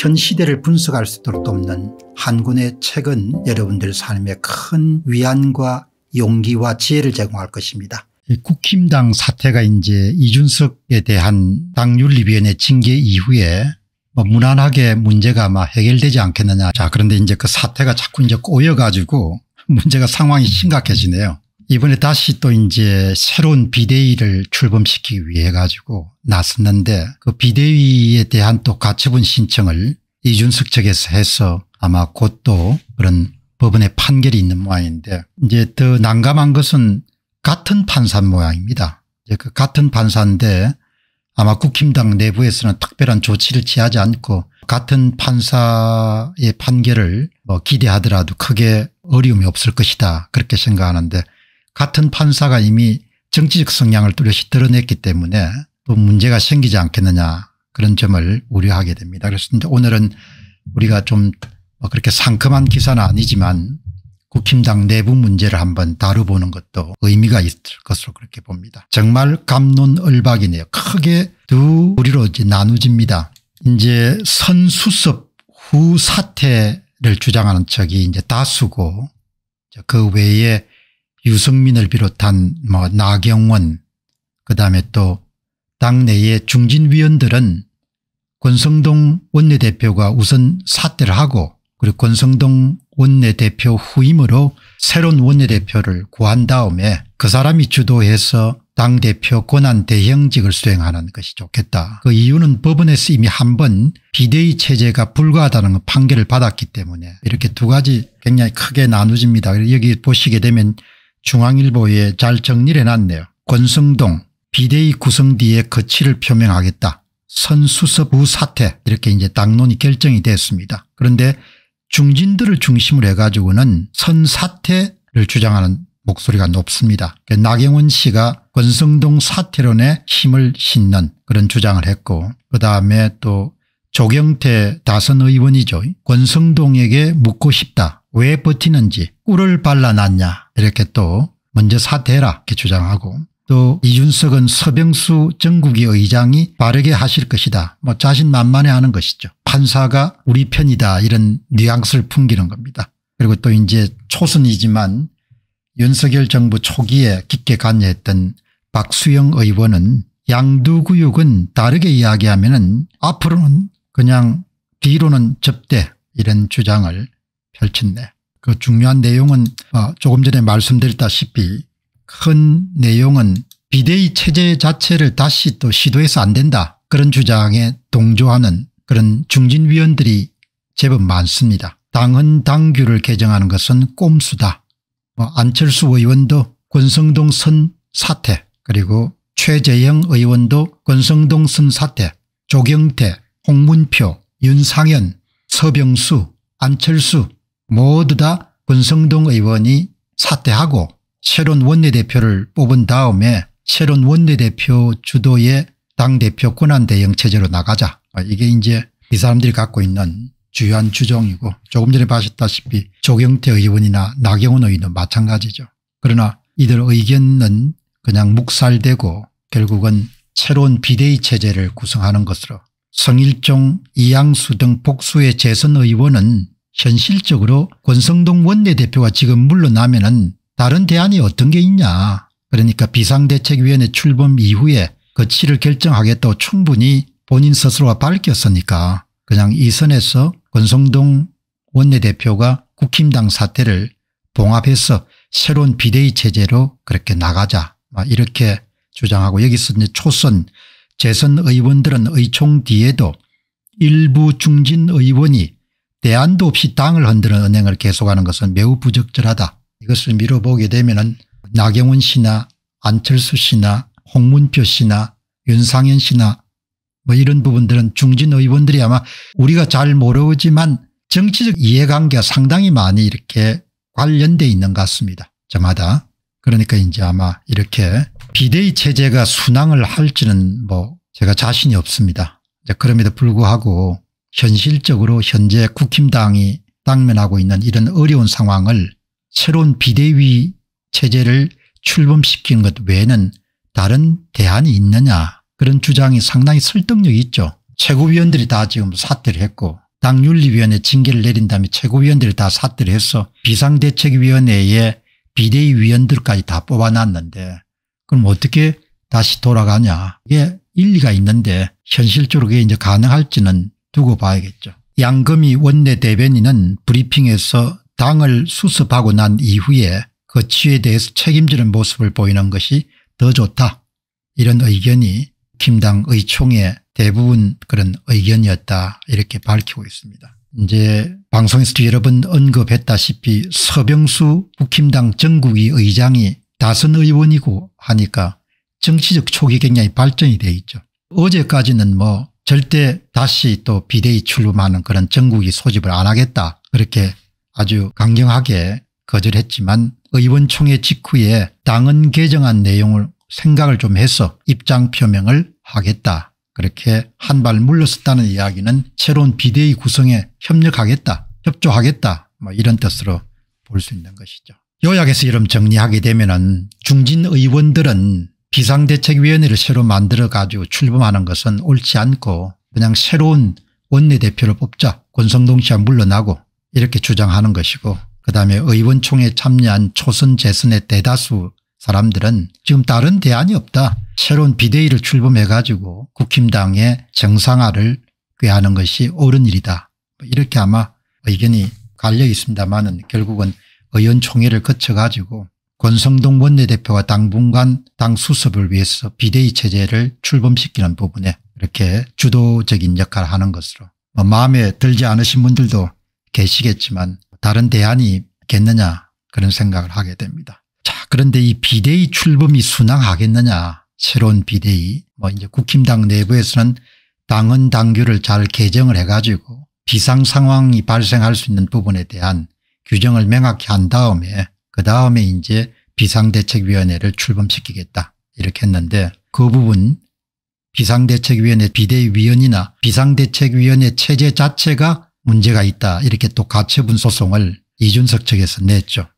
현 시대를 분석할 수 있도록 돕는 한군의 책은 여러분들 삶에 큰 위안과 용기와 지혜를 제공할 것입니다. 국힘당 사태가 이제 이준석에 대한 당윤리위원회 징계 이후에 뭐 무난하게 문제가 아마 해결되지 않겠느냐. 자, 그런데 이제 그 사태가 자꾸 이제 꼬여가지고 문제가 상황이 심각해지네요. 이번에 다시 또 이제 새로운 비대위를 출범시키기 위해 가지고 나섰는데 그 비대위에 대한 또 가처분 신청을 이준석 측에서 해서 아마 곧 또 그런 법원의 판결이 있는 모양인데 이제 더 난감한 것은 같은 판사 모양입니다. 이제 그 같은 판사인데 아마 국힘당 내부에서는 특별한 조치를 취하지 않고 같은 판사의 판결을 뭐 기대하더라도 크게 어려움이 없을 것이다 그렇게 생각하는데 같은 판사가 이미 정치적 성향을 뚜렷이 드러냈기 때문에 또 문제가 생기지 않겠느냐 그런 점을 우려하게 됩니다. 그래서 오늘은 우리가 좀 뭐 그렇게 상큼한 기사는 아니지만 국힘당 내부 문제를 한번 다뤄보는 것도 의미가 있을 것으로 그렇게 봅니다. 정말 감론을박이네요. 크게 두 우리로 이제 나누집니다. 이제 선수섭 후 사태를 주장하는 척이 이제 다수고 그 외에 유승민을 비롯한 뭐 나경원 그다음에 또 당내의 중진위원들은 권성동 원내대표가 우선 사퇴를 하고 그리고 권성동 원내대표 후임으로 새로운 원내대표를 구한 다음에 그 사람이 주도해서 당대표 권한 대행직을 수행하는 것이 좋겠다. 그 이유는 법원에서 이미 한 번 비대위 체제가 불과하다는 판결을 받았기 때문에 이렇게 두 가지 굉장히 크게 나누집니다. 여기 보시게 되면 중앙일보에 잘 정리를 해놨네요. 권성동 비대위 구성 뒤에 거취를 표명하겠다. 선수서부 사태 이렇게 이제 당론이 결정이 됐습니다. 그런데 중진들을 중심으로 해가지고는 선사태를 주장하는 목소리가 높습니다. 그 나경원 씨가 권성동 사태론에 힘을 싣는 그런 주장을 했고 그다음에 또 조경태 다선 의원이죠. 권성동에게 묻고 싶다. 왜 버티는지 꿀을 발라놨냐 이렇게 또 먼저 사퇴해라 이렇게 주장하고 또 이준석은 서병수 전국의 의장이 바르게 하실 것이다. 뭐 자신만만해 하는 것이죠. 판사가 우리 편이다 이런 뉘앙스를 풍기는 겁니다. 그리고 또 이제 초선이지만 윤석열 정부 초기에 깊게 관여했던 박수영 의원은 양두구육은 다르게 이야기하면 은 앞으로는 그냥 뒤로는 접대 이런 주장을 펼쳤네. 그 중요한 내용은 어, 조금 전에 말씀드렸다시피 큰 내용은 비대위 체제 자체를 다시 또 시도해서 안 된다 그런 주장에 동조하는 그런 중진위원들이 제법 많습니다. 당헌 당규를 개정하는 것은 꼼수다. 뭐 안철수 의원도 권성동 선 사태 그리고 최재형 의원도 권성동 선 사태 조경태 홍문표 윤상현 서병수 안철수 모두 다 권성동 의원이 사퇴하고 새로운 원내대표를 뽑은 다음에 새로운 원내대표 주도의 당대표 권한대행 체제로 나가자 아, 이게 이제 이 사람들이 갖고 있는 주요한 주종이고 조금 전에 봤다시피 조경태 의원이나 나경원 의원도 마찬가지죠. 그러나 이들 의견은 그냥 묵살되고 결국은 새로운 비대위 체제를 구성하는 것으로 성일종 이양수 등 복수의 재선 의원은 현실적으로 권성동 원내대표가 지금 물러나면 은 다른 대안이 어떤 게 있냐 그러니까 비상대책위원회 출범 이후에 거치를 결정하겠다고 충분히 본인 스스로가 밝혔으니까 그냥 이 선에서 권성동 원내대표가 국힘당 사태를 봉합해서 새로운 비대위 체제로 그렇게 나가자 이렇게 주장하고 여기서 이제 초선 재선 의원들은 의총 뒤에도 일부 중진 의원이 대안도 없이 땅을 흔드는 은행을 계속하는 것은 매우 부적절하다. 이것을 미뤄보게 되면 나경원 씨나 안철수 씨나 홍문표 씨나 윤상현 씨나 뭐 이런 부분들은 중진 의원들이 아마 우리가 잘 모르지만 정치적 이해관계가 상당히 많이 이렇게 관련돼 있는 것 같습니다. 저마다. 그러니까 이제 아마 이렇게 비대위 체제가 순항을 할지는 뭐 제가 자신이 없습니다. 그럼에도 불구하고 현실적으로 현재 국힘당이 당면하고 있는 이런 어려운 상황을 새로운 비대위 체제를 출범시킨것 외에는 다른 대안이 있느냐 그런 주장이 상당히 설득력이 있죠. 최고위원들이 다 지금 사퇴를 했고 당윤리위원회 징계를 내린 다음에 최고위원들이 다 사퇴를 해서 비상대책위원회에 비대위 위원들까지 다 뽑아놨는데 그럼 어떻게 다시 돌아가냐 이게 일리가 있는데 현실적으로 이게 이제 가능할지는 두고 봐야겠죠. 양금이 원내대변인은 브리핑에서 당을 수습하고 난 이후에 그취에 대해서 책임지는 모습을 보이는 것이 더 좋다. 이런 의견이 김당 의총의 대부분 그런 의견이었다 이렇게 밝히고 있습니다. 이제 방송에서도 여러 번 언급했다시피 서병수 국힘당 정국이 의장이 다선 의원이고 하니까 정치적 초기 굉장히 발전이 돼 있죠. 어제까지는 뭐 절대 다시 또 비대위 출범하는 그런 정국이 소집을 안 하겠다 그렇게 아주 강경하게 거절했지만 의원총회 직후에 당은 개정한 내용을 생각을 좀 해서 입장 표명을 하겠다 그렇게 한 발 물러섰다는 이야기는 새로운 비대위 구성에 협력하겠다 협조하겠다 뭐 이런 뜻으로 볼 수 있는 것이죠. 요약해서 이름 정리하게 되면 중진 의원들은 비상대책위원회를 새로 만들어 가지고 출범하는 것은 옳지 않고 그냥 새로운 원내대표를 뽑자 권성동 씨가 물러나고 이렇게 주장하는 것이고 그다음에 의원총회에 참여한 초선 재선의 대다수 사람들은 지금 다른 대안이 없다. 새로운 비대위를 출범해 가지고 국힘당의 정상화를 꾀하는 것이 옳은 일이다. 뭐 이렇게 아마 의견이 갈려 있습니다만은 결국은 의원총회를 거쳐 가지고 권성동 원내대표가 당분간 당 수습을 위해서 비대위 체제를 출범시키는 부분에 이렇게 주도적인 역할을 하는 것으로 뭐 마음에 들지 않으신 분들도 계시겠지만 다른 대안이 겠느냐 그런 생각을 하게 됩니다. 자 그런데 이 비대위 출범이 순항하겠느냐 새로운 비대위 뭐 이제 국힘당 내부에서는 당헌 당규를 잘 개정을 해가지고 비상 상황이 발생할 수 있는 부분에 대한 규정을 명확히 한 다음에 그 다음에 이제 비상대책위원회를 출범시키겠다 이렇게 했는데 그 부분 비상대책위원회 비대위원이나 비상대책위원회 체제 자체가 문제가 있다 이렇게 또 가처분 소송을 이준석 측에서 냈죠.